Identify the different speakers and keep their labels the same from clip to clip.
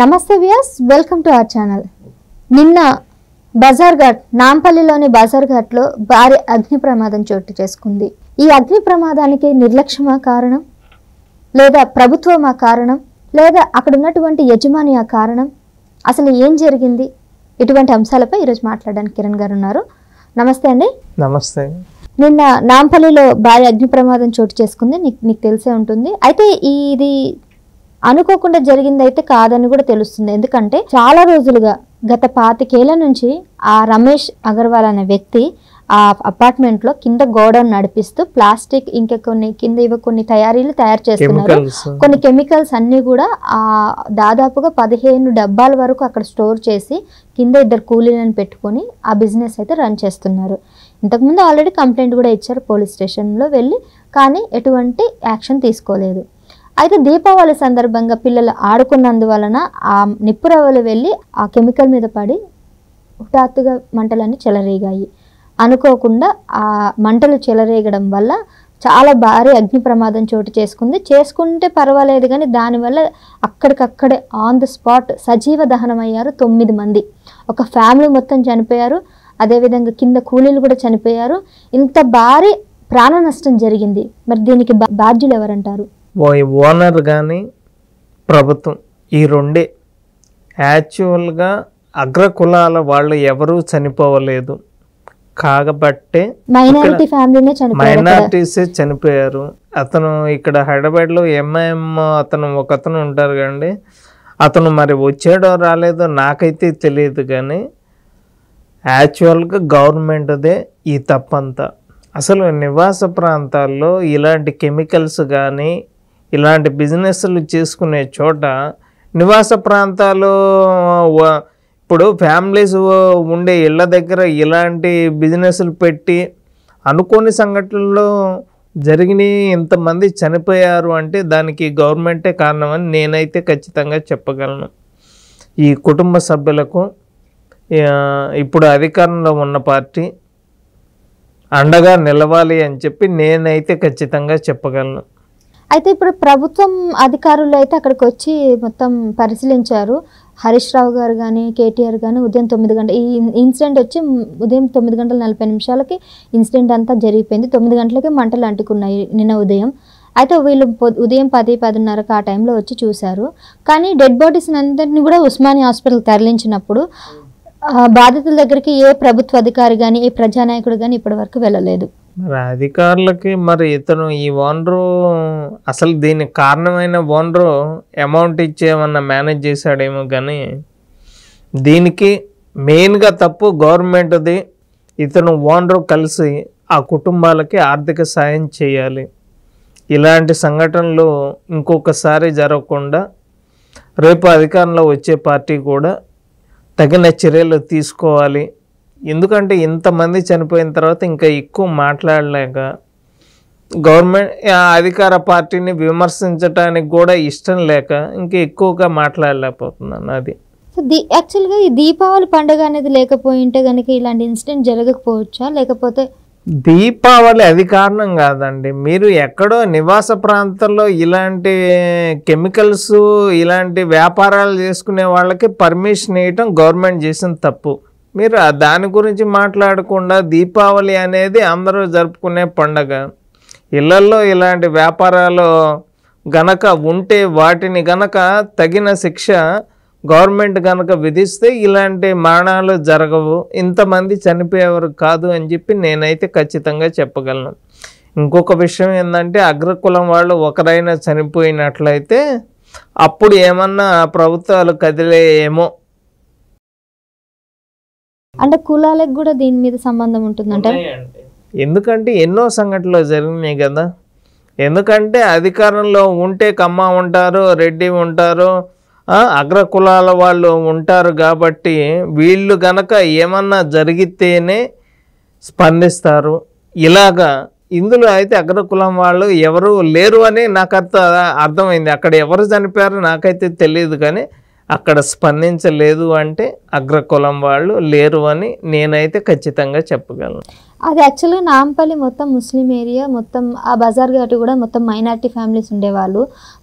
Speaker 1: నమస్తే Vyas welcome to our channel నిన్న బజార్ఘాట్ నాంపల్లిలోని బజార్ఘాట్లో భారీ అగ్ని ప్రమాదం చోటు చేసుకుంది ఈ అగ్ని ప్రమాదానికి నిర్లక్ష్యమా కారణం లేదా ప్రభుత్వమా కారణం లేదా అక్కడ ఉన్నటువంటి యజమాని ఆ కారణం అసలు ఏం జరిగింది ఇటువంటి అంశాలపై ఈరోజు మాట్లాడడానికి కిరణ్ గారు ఉన్నారు నమస్తే అండి నమస్తే నిన్న నాంపల్లిలో భారీ అగ్ని ప్రమాదం చోటు చేసుకుంది నీకు నీకు తెలిసే ఉంటుంది అయితే ఇది అనుకోకుండా జరిగిందైతే కాదని కూడా తెలుస్తుంది ఎందుకంటే చాలా రోజులుగా గత పాతికేళ్ల నుంచి ఆ రమేష్ అగర్వాల్ అనే వ్యక్తి ఆ అపార్ట్మెంట్ లో కింద గోడౌన్ నడిపిస్తూ ప్లాస్టిక్ ఇంకా కొన్ని కింద ఇవ కొన్ని తయారీలు తయారు చేస్తున్నారు కొన్ని కెమికల్స్ అన్ని కూడా ఆ దాదాపుగా పదిహేను డబ్బాల వరకు అక్కడ స్టోర్ చేసి కింద ఇద్దరు కూలీలను పెట్టుకొని ఆ బిజినెస్ అయితే రన్ చేస్తున్నారు ఇంతకుముందు ఆల్రెడీ కంప్లైంట్ కూడా ఇచ్చారు పోలీస్ స్టేషన్లో వెళ్ళి కానీ ఎటువంటి యాక్షన్ తీసుకోలేదు అయితే దీపావళి సందర్భంగా పిల్లలు ఆడుకున్నందువలన ఆ నిప్పురవలు వెళ్ళి ఆ కెమికల్ మీద పడి హఠాత్తుగా మంటలన్నీ చెలరేగాయి అనుకోకుండా ఆ మంటలు చెలరేగడం వల్ల చాలా భారీ అగ్ని ప్రమాదం చోటు చేసుకుంది చేసుకుంటే పర్వాలేదు కానీ దానివల్ల అక్కడికక్కడే ఆన్ ద స్పాట్ సజీవ దహనం అయ్యారు తొమ్మిది మంది ఒక ఫ్యామిలీ మొత్తం చనిపోయారు అదేవిధంగా కింద కూలీలు కూడా చనిపోయారు ఇంత భారీ ప్రాణ నష్టం జరిగింది మరి దీనికి బాధ్యులు ఎవరంటారు
Speaker 2: ఓనర్ కానీ ప్రభుత్వం ఈ రెండే యాక్చువల్గా అగ్రకులాల వాళ్ళు ఎవరూ చనిపోవలేదు కాకబట్టే మైనారిటీ
Speaker 1: ఫ్యామిలీనే మైనారిటీసే
Speaker 2: చనిపోయారు అతను ఇక్కడ హైదరాబాద్లో ఎంఐఎం అతను ఒక అతను ఉంటారు కండి అతను మరి వచ్చాడో రాలేదో నాకైతే తెలియదు కానీ యాక్చువల్గా గవర్నమెంట్దే ఈ తప్పంతా అసలు నివాస ప్రాంతాల్లో ఇలాంటి కెమికల్స్ కానీ ఇలాంటి బిజినెస్లు చేసుకునే చోట నివాస ప్రాంతాలు ఇప్పుడు ఫ్యామిలీస్ ఉండే ఇళ్ళ దగ్గర ఇలాంటి బిజినెస్లు పెట్టి అనుకోని సంఘటనలు జరిగినాయి ఇంతమంది చనిపోయారు అంటే దానికి గవర్నమెంటే కారణమని నేనైతే ఖచ్చితంగా చెప్పగలను ఈ కుటుంబ సభ్యులకు ఇప్పుడు అధికారంలో ఉన్న పార్టీ అండగా నిలవాలి అని చెప్పి నేనైతే ఖచ్చితంగా చెప్పగలను
Speaker 1: అయితే ఇప్పుడు ప్రభుత్వం అధికారులు అయితే అక్కడికి వచ్చి మొత్తం పరిశీలించారు హరీష్ రావు గారు కానీ కేటీఆర్ కానీ ఉదయం తొమ్మిది గంటల ఈ ఇన్సిడెంట్ వచ్చి ఉదయం తొమ్మిది గంటల నలభై నిమిషాలకి ఇన్సిడెంట్ అంతా జరిగిపోయింది తొమ్మిది గంటలకి మంటలు అంటుకున్నాయి నిన్న ఉదయం అయితే వీళ్ళు ఉదయం పది పదిన్నరకు ఆ టైంలో వచ్చి చూశారు కానీ డెడ్ బాడీస్ అందరినీ కూడా ఉస్మాని హాస్పిటల్ తరలించినప్పుడు బాధితుల దగ్గరికి ఏ ప్రభుత్వ అధికారి కానీ ఏ ప్రజానాయకుడు కానీ ఇప్పటివరకు వెళ్ళలేదు
Speaker 2: మరి అధికారులకి మరి ఇతను ఈ ఓనరు అసలు దీనికి కారణమైన ఓనరు అమౌంట్ ఇచ్చేమన్నా మేనేజ్ చేశాడేమో కానీ దీనికి మెయిన్గా తప్పు గవర్నమెంట్ది ఇతను ఓనరు కలిసి ఆ కుటుంబాలకి ఆర్థిక సాయం చేయాలి ఇలాంటి సంఘటనలు ఇంకొకసారి జరగకుండా రేపు అధికారంలో వచ్చే పార్టీ కూడా తగిన చర్యలు తీసుకోవాలి ఎందుకంటే ఇంతమంది చనిపోయిన తర్వాత ఇంకా ఎక్కువ మాట్లాడలేక గవర్నమెంట్ అధికార పార్టీని విమర్శించడానికి కూడా ఇష్టం లేక ఇంకా ఎక్కువగా మాట్లాడలేకపోతున్నాను అది
Speaker 1: యాక్చువల్గా ఈ దీపావళి పండుగ అనేది లేకపోయి ఉంటే కనుక ఇలాంటి ఇన్సిడెంట్ జరగకపోవచ్చా లేకపోతే
Speaker 2: దీపావళి అది కారణం కాదండి మీరు ఎక్కడో నివాస ప్రాంతంలో ఇలాంటి కెమికల్స్ ఇలాంటి వ్యాపారాలు చేసుకునే వాళ్ళకి పర్మిషన్ ఇవ్వటం గవర్నమెంట్ చేసిన తప్పు మీరు దాని గురించి మాట్లాడకుండా దీపావళి అనేది అందరూ జరుపుకునే పండగ ఇళ్లలో ఇలాంటి వ్యాపారాలు గనక ఉంటే వాటిని గనక తగిన శిక్ష గవర్నమెంట్ కనుక విధిస్తే ఇలాంటి మరణాలు జరగవు ఇంతమంది చనిపోయేవారు కాదు అని చెప్పి నేనైతే ఖచ్చితంగా చెప్పగలను ఇంకొక విషయం ఏంటంటే అగ్రకులం వాళ్ళు ఒకరైనా చనిపోయినట్లయితే అప్పుడు ఏమన్నా ప్రభుత్వాలు కదిలేయేమో
Speaker 1: అంటే కులాలకు కూడా దీని మీద సంబంధం ఉంటుందంటే
Speaker 2: ఎందుకంటే ఎన్నో సంఘటనలు జరిగినాయి కదా ఎందుకంటే అధికారంలో ఉంటే కమ్మ ఉంటారు రెడ్డి ఉంటారు అగ్ర కులాల వాళ్ళు ఉంటారు కాబట్టి వీళ్ళు గనక ఏమన్నా జరిగితేనే స్పందిస్తారు ఇలాగా ఇందులో అయితే అగ్ర కులం వాళ్ళు ఎవరు లేరు అని నాకు అర్థమైంది అక్కడ ఎవరు చనిపోయారో నాకైతే తెలియదు కానీ అక్కడ స్పందించలేదు అంటే అగ్రకులం వాళ్ళు లేరు అని నేనైతే ఖచ్చితంగా
Speaker 1: చెప్పగలను అది యాక్చువల్గా నాంపల్లి మొత్తం ముస్లిం ఏరియా మొత్తం ఆ బజార్ ఘాటు కూడా మొత్తం మైనార్టీ ఫ్యామిలీస్ ఉండేవాళ్ళు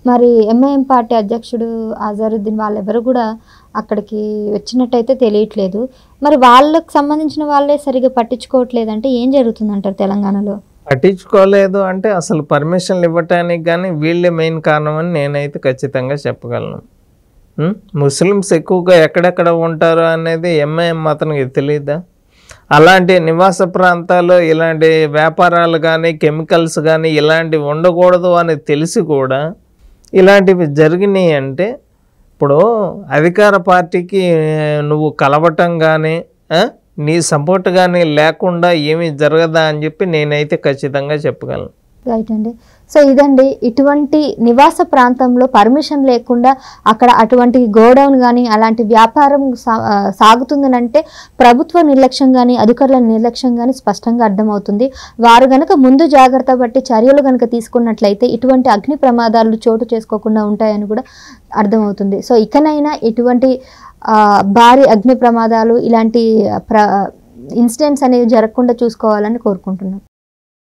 Speaker 1: మరి ఎంఐఎం పార్టీ అధ్యక్షుడు అజారుద్దీన్ వాళ్ళెవరు కూడా అక్కడికి వచ్చినట్టయితే తెలియట్లేదు మరి వాళ్ళకు సంబంధించిన వాళ్ళే సరిగా పట్టించుకోవట్లేదంటే ఏం జరుగుతుందంటారు తెలంగాణలో
Speaker 2: పట్టించుకోలేదు అంటే అసలు పర్మిషన్లు ఇవ్వటానికి కానీ వీళ్ళే మెయిన్ కారణం అని నేనైతే ఖచ్చితంగా చెప్పగలను ముస్లిమ్స్ ఎక్కువగా ఎక్కడెక్కడ ఉంటారు అనేది ఎంఐఎం అతనికి తెలియదా అలాంటి నివాస ప్రాంతాల్లో ఇలాంటి వ్యాపారాలు కానీ కెమికల్స్ కానీ ఇలాంటివి ఉండకూడదు అని తెలిసి కూడా ఇలాంటివి జరిగినాయి అంటే ఇప్పుడు అధికార పార్టీకి నువ్వు కలవటం కానీ నీ సపోర్ట్ కానీ లేకుండా ఏమీ జరగదా అని చెప్పి నేనైతే ఖచ్చితంగా చెప్పగలను
Speaker 1: రైట్ అండి సో ఇదండి ఇటువంటి నివాస ప్రాంతంలో పర్మిషన్ లేకుండా అక్కడ అటువంటి గోడౌన్ కానీ అలాంటి వ్యాపారం సాగుతుందనంటే ప్రభుత్వ నిర్లక్ష్యం కానీ అధికారుల నిర్లక్ష్యం కానీ స్పష్టంగా అర్థమవుతుంది వారు గనక ముందు జాగ్రత్త బట్టి చర్యలు కనుక తీసుకున్నట్లయితే ఇటువంటి అగ్ని ప్రమాదాలు చోటు చేసుకోకుండా ఉంటాయని కూడా అర్థమవుతుంది సో ఇకనైనా ఇటువంటి భారీ అగ్ని ప్రమాదాలు ఇలాంటి ప్ర ఇన్సిడెంట్స్ అనేవి జరగకుండా చూసుకోవాలని కోరుకుంటున్నాం